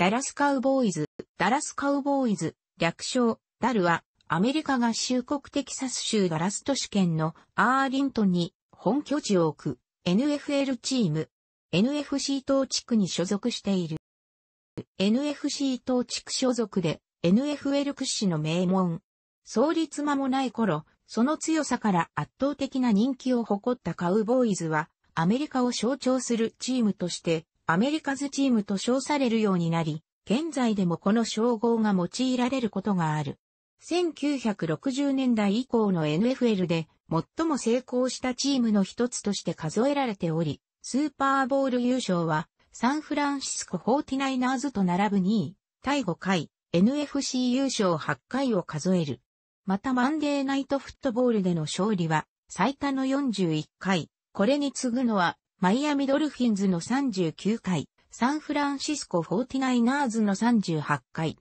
ダラスカウボーイズ、ダラスカウボーイズ、略称、ダルは、アメリカ合衆国テキサス州ダラス都市圏のアーリントンに本拠地を置く NFL チーム、NFC 東地区に所属している。NFC 東地区所属で NFL 屈指の名門。創立間もない頃、その強さから圧倒的な人気を誇ったカウボーイズは、アメリカを象徴するチームとして、アメリカズチームと称されるようになり、現在でもこの称号が用いられることがある。1960年代以降の NFL で最も成功したチームの一つとして数えられており、スーパーボール優勝はサンフランシスコ 49ers と並ぶ2位、第5回、NFC 優勝8回を数える。またマンデーナイトフットボールでの勝利は最多の41回、これに次ぐのはマイアミドルフィンズの39回、サンフランシスコ 49ers の38回。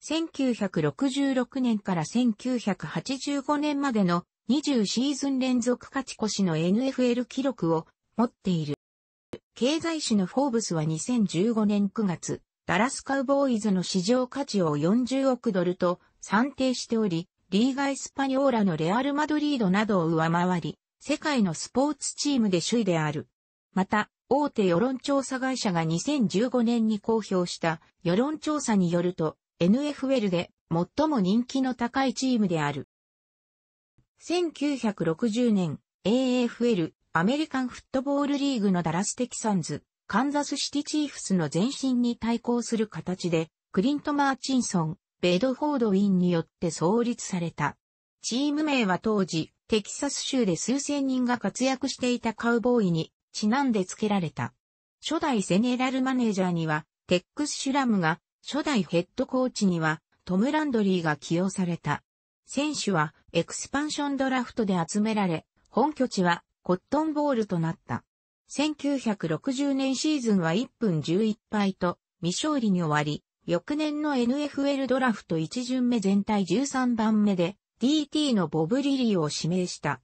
1966年から1985年までの20シーズン連続勝ち越しの NFL 記録を持っている。経済誌のフォーブスは2015年9月、ダラスカウボーイズの市場価値を40億ドルと算定しており、リーガ・エスパニョーラのレアル・マドリードなどを上回り、世界のスポーツチームで首位である。また、大手世論調査会社が2015年に公表した世論調査によると、NFL で最も人気の高いチームである。1960年、a f l アメリカンフットボールリーグのダラス・テキサンズ、カンザスシティチーフスの前身に対抗する形で、クリント・マーチンソン、ベドフォード・ウィンによって創立された。チーム名は当時、テキサス州で数千人が活躍していたカウボーイにちなんで付けられた。初代ゼネラルマネージャーには、テックス・シュラムが、初代ヘッドコーチには、トム・ランドリーが起用された。選手は、エクスパンションドラフトで集められ、本拠地は、コットンボールとなった。1960年シーズンは1分11敗と、未勝利に終わり、翌年の NFL ドラフト1巡目全体13番目で DT のボブ・リリーを指名した。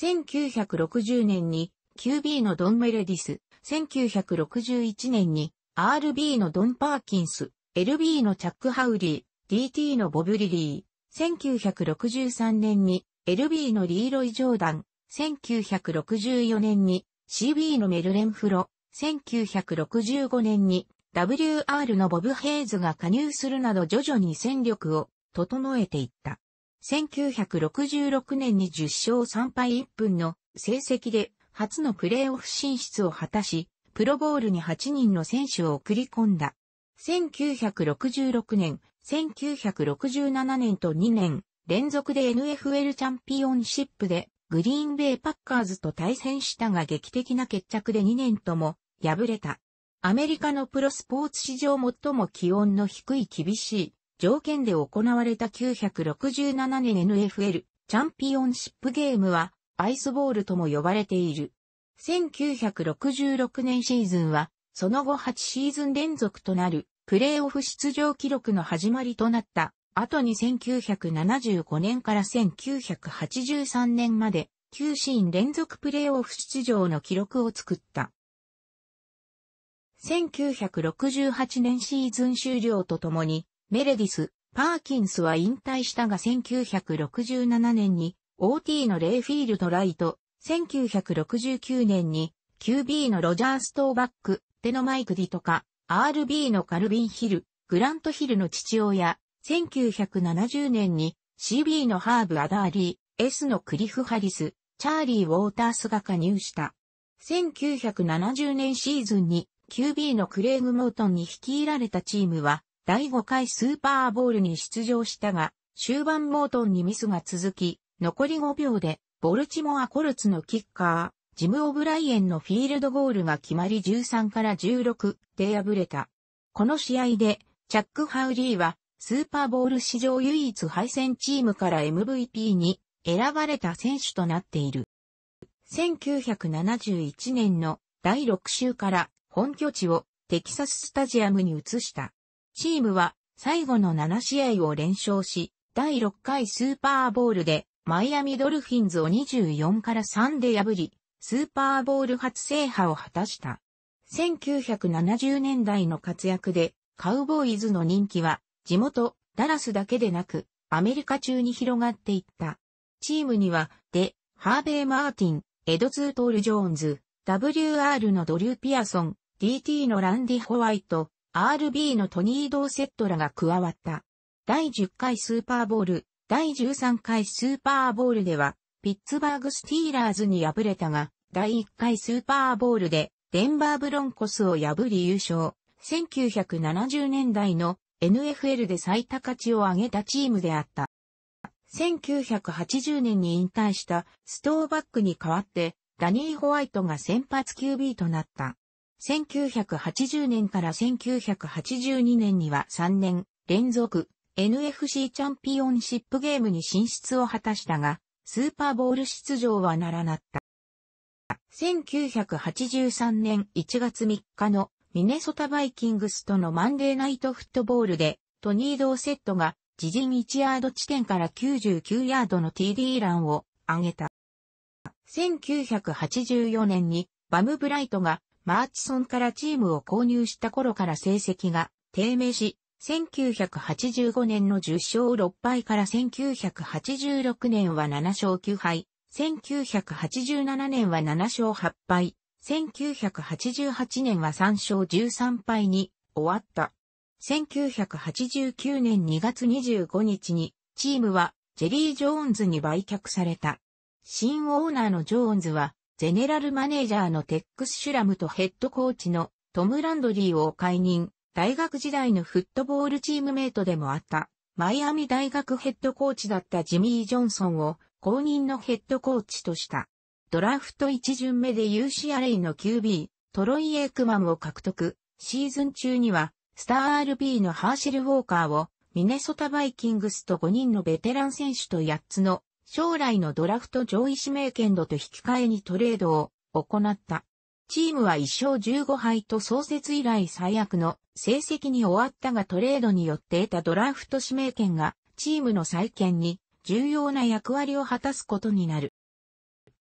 1960年に QB のドン・メレディス、1961年に RB のドン・パーキンス、LB のチャック・ハウリー、DT のボブ・リリー、1963年に LB のリーロイ・ジョーダン、1964年に CB のメルレン・フロ、1965年に WR のボブ・ヘイズが加入するなど徐々に戦力を整えていった。1966年に10勝3敗1分の成績で初のプレーオフ進出を果たし、プロボールに8人の選手を送り込んだ。1966年、1967年と2年、連続で NFL チャンピオンシップでグリーンベイパッカーズと対戦したが劇的な決着で2年とも敗れた。アメリカのプロスポーツ史上最も気温の低い厳しい条件で行われた967年 NFL チャンピオンシップゲームはアイスボールとも呼ばれている。1966年シーズンは、その後8シーズン連続となる、プレーオフ出場記録の始まりとなった。後に1975年から1983年まで、9シーン連続プレーオフ出場の記録を作った。1968年シーズン終了とともに、メレディス、パーキンスは引退したが1967年に OT のレイフィールドライト、1969年に QB のロジャー・ストーバック、テノマイク・ディとか、RB のカルビン・ヒル、グラント・ヒルの父親、1970年に CB のハーブ・アダーリー、S のクリフ・ハリス、チャーリー・ウォータースが加入した。1970年シーズンに QB のクレイグ・モートンに率いられたチームは第5回スーパーボールに出場したが、終盤モートンにミスが続き、残り5秒で、ボルチモアコルツのキッカー、ジム・オブライエンのフィールドゴールが決まり13から16で敗れた。この試合で、チャック・ハウリーは、スーパーボール史上唯一敗戦チームから MVP に選ばれた選手となっている。1971年の第6週から本拠地をテキサススタジアムに移した。チームは最後の7試合を連勝し、第6回スーパーボールでマイアミドルフィンズを24から3で破り、スーパーボール初制覇を果たした。1970年代の活躍で、カウボーイズの人気は、地元、ダラスだけでなく、アメリカ中に広がっていった。チームには、デ、ハーベイ・マーティン、エド・ツートール・ジョーンズ、WR のドリュー・ピアソン、DT のランディ・ホワイト、RB のトニー・ドーセットらが加わった。第10回スーパーボール、第13回スーパーボールでは、ピッツバーグスティーラーズに敗れたが、第1回スーパーボールで、デンバーブロンコスを破り優勝。1970年代の NFL で最多勝ちを挙げたチームであった。1980年に引退したストーバックに代わって、ダニー・ホワイトが先発 QB となった。1980年から1982年には3年連続 NFC チャンピオンシップゲームに進出を果たしたが、スーパーボール出場はならなった。1983年1月3日のミネソタバイキングスとのマンデーナイトフットボールでトニー・ドーセットが自陣1ヤード地点から99ヤードの TD ランを上げた。1984年にバム・ブライトがマーチソンからチームを購入した頃から成績が低迷し、1985年の10勝6敗から1986年は7勝9敗、1987年は7勝8敗、1988年は3勝13敗に終わった。1989年2月25日にチームはジェリー・ジョーンズに売却された。新オーナーのジョーンズはゼネラルマネージャーのテックス・シュラムとヘッドコーチのトム・ランドリーを解任。大学時代のフットボールチームメイトでもあった、マイアミ大学ヘッドコーチだったジミー・ジョンソンを公認のヘッドコーチとした。ドラフト1巡目で u c r a の QB、トロイ・エイクマンを獲得。シーズン中には、スター RB のハーシル・ウォーカーを、ミネソタ・バイキングスと5人のベテラン選手と8つの、将来のドラフト上位指名権度と引き換えにトレードを行った。チームは1勝15敗と創設以来最悪の成績に終わったがトレードによって得たドラフト指名権がチームの再建に重要な役割を果たすことになる。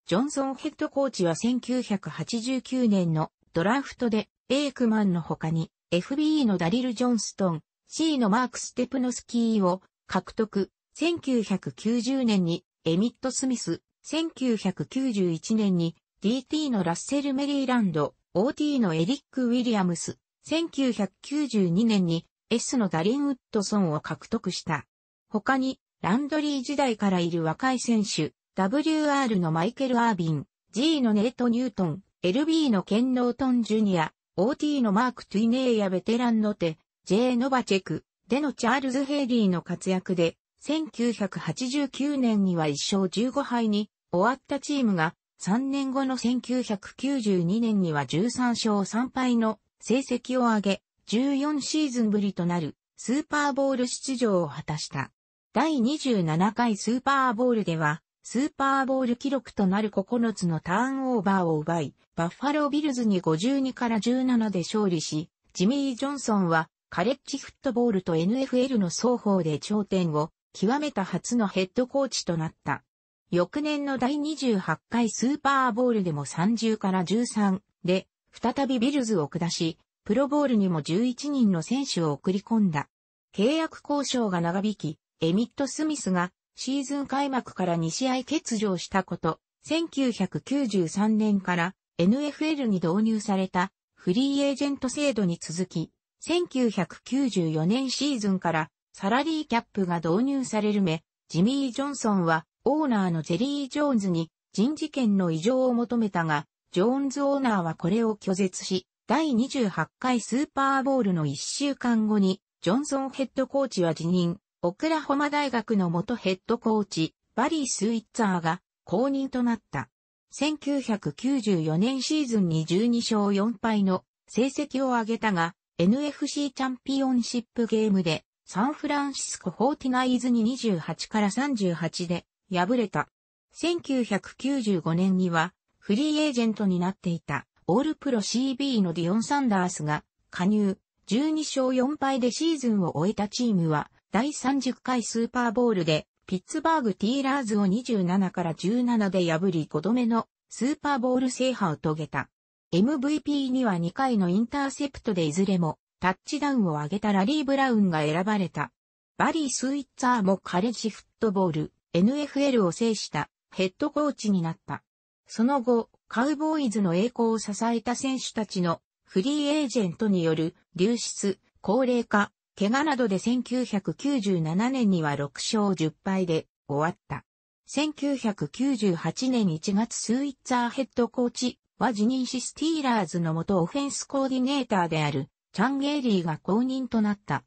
ジョンソンヘッドコーチは1989年のドラフトでエイクマンの他に FBE のダリル・ジョンストン、C のマーク・ステプノスキーを獲得。1990年にエミット・スミス、1991年に DT のラッセル・メリーランド、OT のエリック・ウィリアムス、1992年に S のダリン・ウッドソンを獲得した。他に、ランドリー時代からいる若い選手、WR のマイケル・アービン、G のネート・ニュートン、LB のケン・ノートン・ジュニア、OT のマーク・トゥイネーやベテランの手、J・ ノバチェク、でのチャールズ・ヘイリーの活躍で、1989年には1勝15敗に終わったチームが、3年後の1992年には13勝3敗の成績を上げ、14シーズンぶりとなるスーパーボール出場を果たした。第27回スーパーボールでは、スーパーボール記録となる9つのターンオーバーを奪い、バッファロービルズに52から17で勝利し、ジミー・ジョンソンはカレッジフットボールと NFL の双方で頂点を極めた初のヘッドコーチとなった。翌年の第28回スーパーボールでも30から13で、再びビルズを下し、プロボールにも11人の選手を送り込んだ。契約交渉が長引き、エミット・スミスがシーズン開幕から2試合欠場したこと、1993年から NFL に導入されたフリーエージェント制度に続き、1994年シーズンからサラリーキャップが導入されるめ、ジミー・ジョンソンはオーナーのジェリー・ジョーンズに人事権の異常を求めたが、ジョーンズオーナーはこれを拒絶し、第28回スーパーボールの1週間後に、ジョンソンヘッドコーチは辞任、オクラホマ大学の元ヘッドコーチ、バリー・スイッツァーが後任となった。1994年シーズンに12勝4敗の成績を上げたが、NFC チャンピオンシップゲームでサンフランシスコ・フォーティナイズに28から38で敗れた。1995年には、フリーエージェントになっていた、オールプロ CB のディオン・サンダースが、加入、12勝4敗でシーズンを終えたチームは、第30回スーパーボールで、ピッツバーグ・ティーラーズを27から17で破り5度目のスーパーボール制覇を遂げた。MVP には2回のインターセプトでいずれもタッチダウンを上げたラリー・ブラウンが選ばれた。バリー・スイッツァーもカレッジフットボール NFL を制したヘッドコーチになった。その後、カウボーイズの栄光を支えた選手たちのフリーエージェントによる流出、高齢化、怪我などで1997年には6勝10敗で終わった。1998年1月スイッツァーヘッドコーチは辞任しスティーラーズの元オフェンスコーディネーターであるチャン・ゲイリーが公認となった。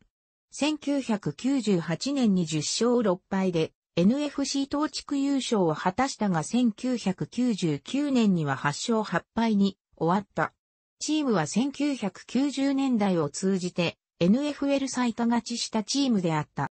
1998年に10勝6敗で NFC 東地区優勝を果たしたが1999年には8勝8敗に終わった。チームは1990年代を通じて NFL 最多勝ちしたチームであった。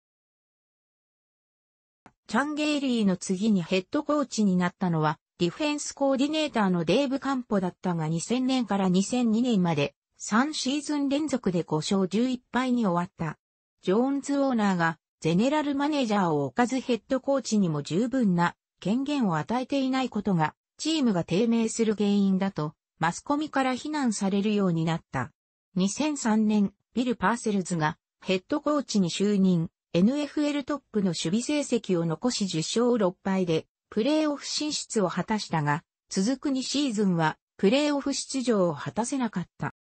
チャンゲイリーの次にヘッドコーチになったのは、ディフェンスコーディネーターのデーブ・カンポだったが2000年から2002年まで3シーズン連続で5勝11敗に終わった。ジョーンズオーナーがゼネラルマネージャーを置かずヘッドコーチにも十分な権限を与えていないことが、チームが低迷する原因だと、マスコミから非難されるようになった。2003年、ビル・パーセルズがヘッドコーチに就任、NFL トップの守備成績を残し10勝6敗で、プレーオフ進出を果たしたが、続く2シーズンは、プレーオフ出場を果たせなかった。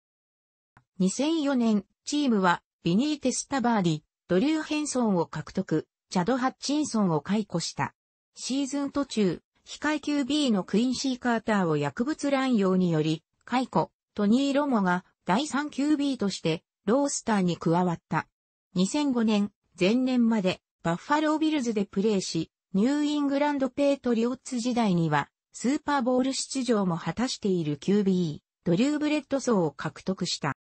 2004年、チームは、ビニーテス・タバーディ、ドリュー・ヘンソンを獲得、チャド・ハッチンソンを解雇した。シーズン途中、非階級 B のクインシー・カーターを薬物乱用により、解雇、トニー・ロモが第3級 B としてロースターに加わった。2005年、前年までバッファロービルズでプレーし、ニューイングランドペイトリオッツ時代には、スーパーボール出場も果たしている QB、ドリュー・ブレッドソーを獲得した。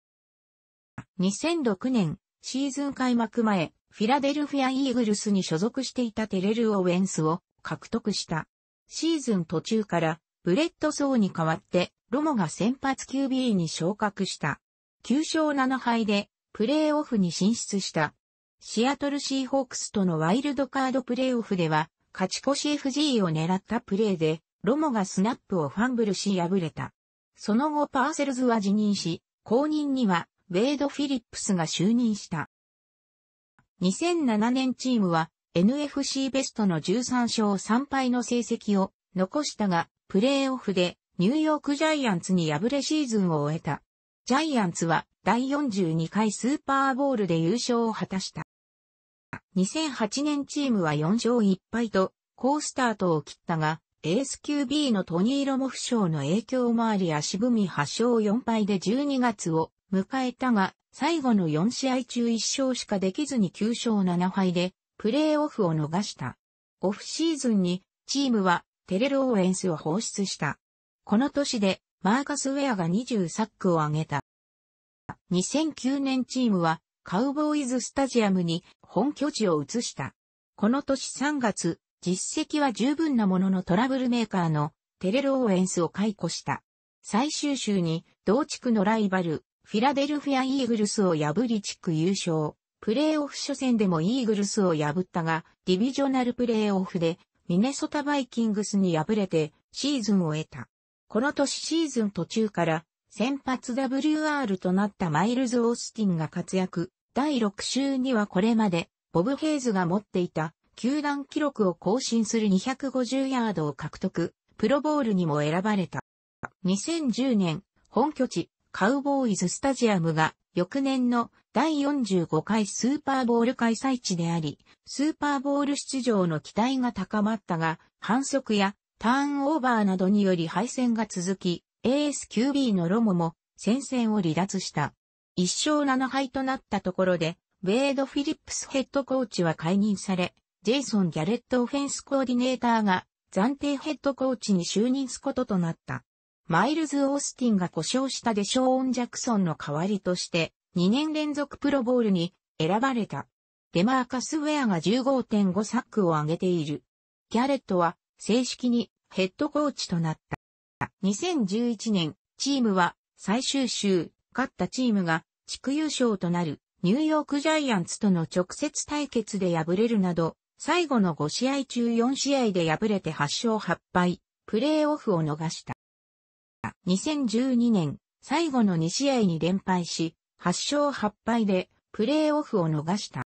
2006年、シーズン開幕前、フィラデルフィア・イーグルスに所属していたテレル・オーウェンスを獲得した。シーズン途中から、ブレッド・ソーに代わって、ロモが先発 QB に昇格した。9勝7敗で、プレーオフに進出した。シアトルシーホークスとのワイルドカードプレーオフでは、勝ち越し FG を狙ったプレーで、ロモがスナップをファンブルし敗れた。その後パーセルズは辞任し、後任にはウェイド・フィリップスが就任した。2007年チームは NFC ベストの13勝3敗の成績を残したが、プレーオフでニューヨークジャイアンツに敗れシーズンを終えた。ジャイアンツは第42回スーパーボールで優勝を果たした。2008年チームは4勝1敗と好スタートを切ったが、エース QB のトニーロモ負傷の影響もあり足踏み8勝4敗で12月を迎えたが、最後の4試合中1勝しかできずに9勝7敗で、プレーオフを逃した。オフシーズンに、チームは、テレロオーエンスを放出した。この年で、マーカス・ウェアが20サックを挙げた。2009年チームは、カウボーイズ・スタジアムに、本拠地を移した。この年3月、実績は十分なもののトラブルメーカーの、テレロオーエンスを解雇した。最終週に同地区のライバル、フィラデルフィア・イーグルスを破り地区優勝。プレーオフ初戦でもイーグルスを破ったが、ディビジョナルプレーオフでミネソタバイキングスに敗れてシーズンを得た。この年シーズン途中から先発 WR となったマイルズ・オースティンが活躍。第6週にはこれまでボブ・ヘイズが持っていた球団記録を更新する250ヤードを獲得。プロボールにも選ばれた。2010年、本拠地、カウボーイズスタジアムが翌年の第45回スーパーボール開催地であり、スーパーボール出場の期待が高まったが、反則やターンオーバーなどにより敗戦が続き、ASQB のロモも戦線を離脱した。1勝7敗となったところで、ウェイド・フィリップスヘッドコーチは解任され、ジェイソン・ギャレット・オフェンスコーディネーターが暫定ヘッドコーチに就任すこととなった。マイルズ・オースティンが故障したデショーン・ジャクソンの代わりとして、2年連続プロボールに選ばれた。デマーカス・ウェアが15.5サックを上げている。ギャレットは正式にヘッドコーチとなった。2011年、チームは最終週、勝ったチームが地区優勝となるニューヨークジャイアンツとの直接対決で敗れるなど、最後の5試合中4試合で敗れて8勝8敗、プレーオフを逃した。2012年、最後の2試合に連敗し、8勝8敗でプレーオフを逃した。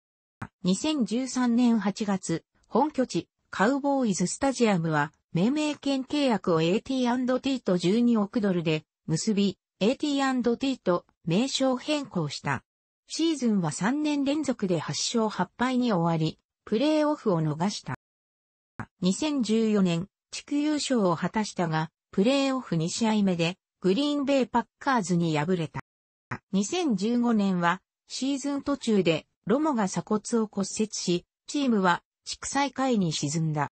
2013年8月、本拠地、カウボーイズスタジアムは、命名権契約を AT&T と12億ドルで結び、AT&T と名称変更した。シーズンは3年連続で8勝8敗に終わり、プレーオフを逃した。2014年、地区優勝を果たしたが、プレーオフ2試合目で、グリーンベイパッカーズに敗れた。2015年は、シーズン途中で、ロモが鎖骨を骨折し、チームは、地区最下位に沈んだ。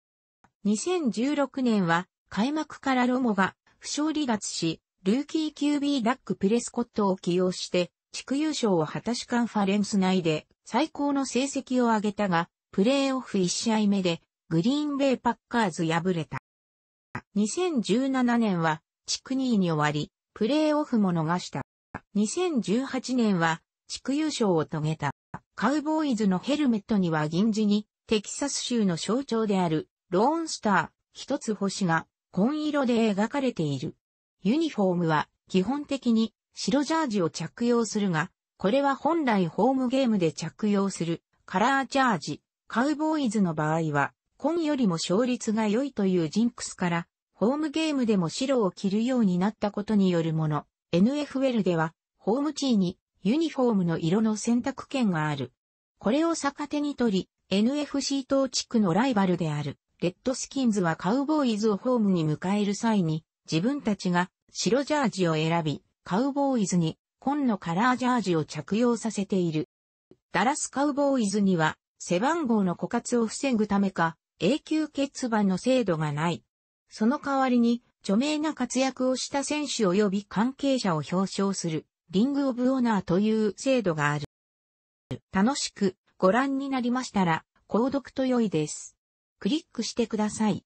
2016年は、開幕からロモが、負傷離脱し、ルーキー QB ダック・プレスコットを起用して、地区優勝を果たしカンファレンス内で、最高の成績を上げたが、プレーオフ1試合目で、グリーンベイパッカーズ敗れた。2017年は地区2位に終わり、プレーオフも逃した。2018年は地区優勝を遂げた。カウボーイズのヘルメットには銀次にテキサス州の象徴であるローンスター一つ星が紺色で描かれている。ユニフォームは基本的に白ジャージを着用するが、これは本来ホームゲームで着用するカラージャージ、カウボーイズの場合は、紺よりも勝率が良いというジンクスからホームゲームでも白を着るようになったことによるもの、NFL では、ホーム地位にユニフォームの色の選択権がある。これを逆手に取り、NFC 等地区のライバルである、レッドスキンズはカウボーイズをホームに迎える際に、自分たちが白ジャージを選び、カウボーイズに紺のカラージャージを着用させている。ダラスカウボーイズには、背番号の枯渇を防ぐためか、永久欠番の制度がない。その代わりに、著名な活躍をした選手及び関係者を表彰する、リングオブオナーという制度がある。楽しくご覧になりましたら、購読と良いです。クリックしてください。